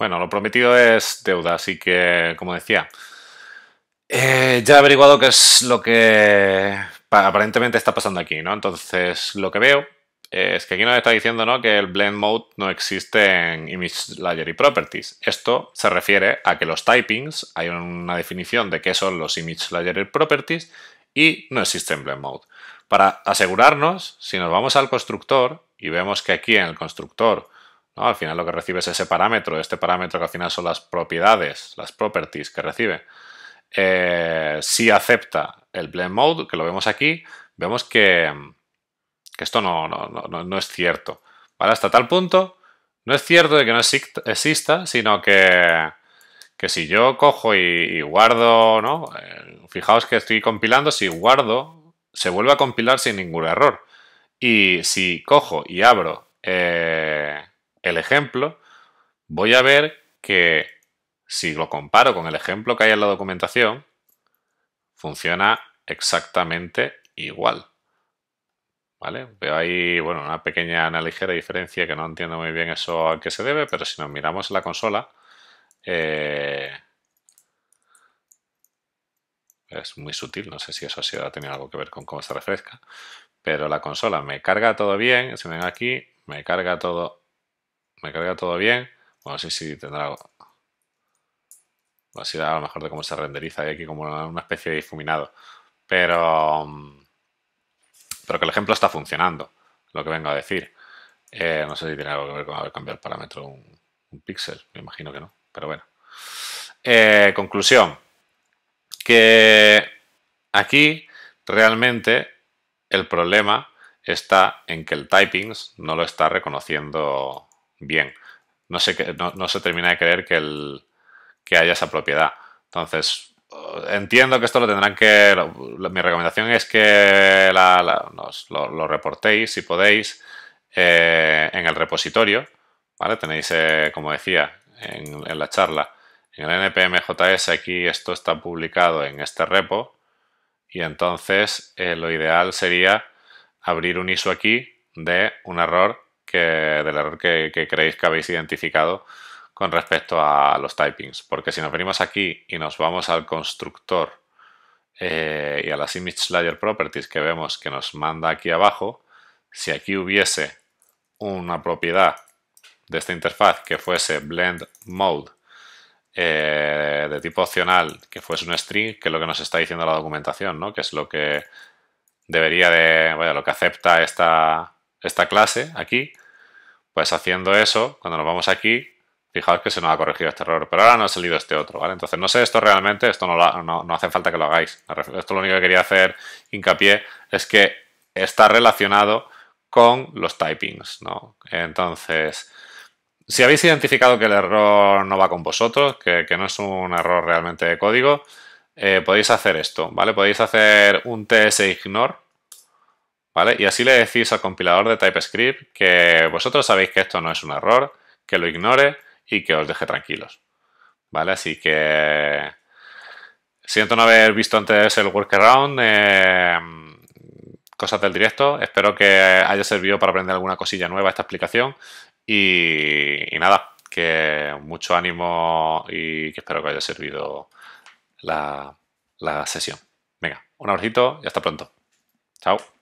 Bueno, lo prometido es deuda, así que, como decía, eh, ya he averiguado qué es lo que aparentemente está pasando aquí, ¿no? Entonces, lo que veo eh, es que aquí nos está diciendo, ¿no? Que el blend mode no existe en image layer y properties. Esto se refiere a que los typings, hay una definición de qué son los image layer properties, y no existe en blend mode. Para asegurarnos, si nos vamos al constructor y vemos que aquí en el constructor al final lo que recibe es ese parámetro, este parámetro que al final son las propiedades, las properties que recibe. Eh, si acepta el blend mode, que lo vemos aquí, vemos que, esto no, no, es cierto. Hasta tal punto, no es cierto de que no exista, sino que, si yo cojo y, guardo, ¿no? Eh, fijaos que estoy compilando, si guardo, se vuelve a compilar sin ningún error. Y si cojo y abro eh, el ejemplo, voy a ver que si lo comparo con el ejemplo que hay en la documentación, funciona exactamente igual. ¿Vale? Veo ahí, bueno, una pequeña, una ligera diferencia que no entiendo muy bien eso a qué se debe, pero si nos miramos la consola, eh, es muy sutil, no sé si eso ha tenido algo que ver con cómo se refresca, pero la consola me carga todo bien, si ven aquí, me carga todo ¿Me carga todo bien? Bueno, sí, si tendrá... Así a lo mejor de cómo se renderiza. Hay aquí como una especie de difuminado. Pero... Mm, pero que el ejemplo está funcionando, lo que vengo a decir. Eh, no sé si tiene algo que ver con haber cambiado el parámetro un, un píxel. Me imagino que no, pero bueno. Eh, conclusión. Que aquí realmente el problema está en que el typings no lo está reconociendo bien. No se, no, no se termina de creer que, el, que haya esa propiedad. Entonces, eh, entiendo que esto lo tendrán que... mi recomendación es que lo, reportéis, si podéis, eh, en el repositorio. ¿vale? Tenéis, eh, como decía en, la charla, en el npmjs aquí esto está publicado en este repo y entonces lo ideal sería abrir un ISO aquí de un error del error que, creéis que habéis identificado con respecto a los typings. Porque si nos venimos aquí y nos vamos al constructor eh, y a las Image Layer Properties que vemos que nos manda aquí abajo, si aquí hubiese una propiedad de esta interfaz que fuese blend mode eh, de tipo opcional, que fuese un string, que es lo que nos está diciendo la documentación, ¿no? que es lo que debería de, lo que acepta esta, esta clase aquí, pues, haciendo eso, cuando nos vamos aquí, fijaos que se nos ha corregido este error, pero ahora no ha salido este otro, ¿vale? Entonces, no sé esto realmente, esto no, hace falta que lo hagáis. Esto lo único que quería hacer hincapié es que está relacionado con los typings, ¿no? Entonces, si habéis identificado que el error no va con vosotros, que, no es un error realmente de código, eh, podéis hacer esto, ¿vale? Podéis hacer un ts ignore y así le decís al compilador de TypeScript que vosotros sabéis que esto no es un error, que lo ignore y que os deje tranquilos, ¿vale? Así que siento no haber visto antes el workaround, em, cosas del directo, espero que haya servido para aprender alguna cosilla nueva esta explicación y, nada, que mucho ánimo y que espero que haya servido la, la sesión. Venga, un abracito y hasta pronto. Chao.